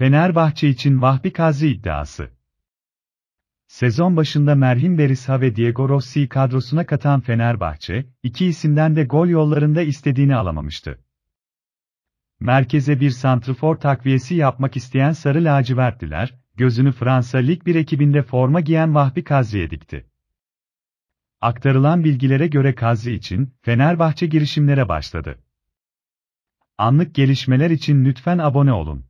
Fenerbahçe için Vahbi Kazri iddiası. Sezon başında Merhim Berisha ve Diego Rossi'yi kadrosuna katan Fenerbahçe, iki isimden de gol yollarında istediğini alamamıştı. Merkeze bir santrfor takviyesi yapmak isteyen Sarı Lacivertliler, gözünü Fransa Lig 1 ekibinde forma giyen Vahbi Kazri'ye dikti. Aktarılan bilgilere göre Kazri için Fenerbahçe girişimlere başladı. Anlık gelişmeler için lütfen abone olun.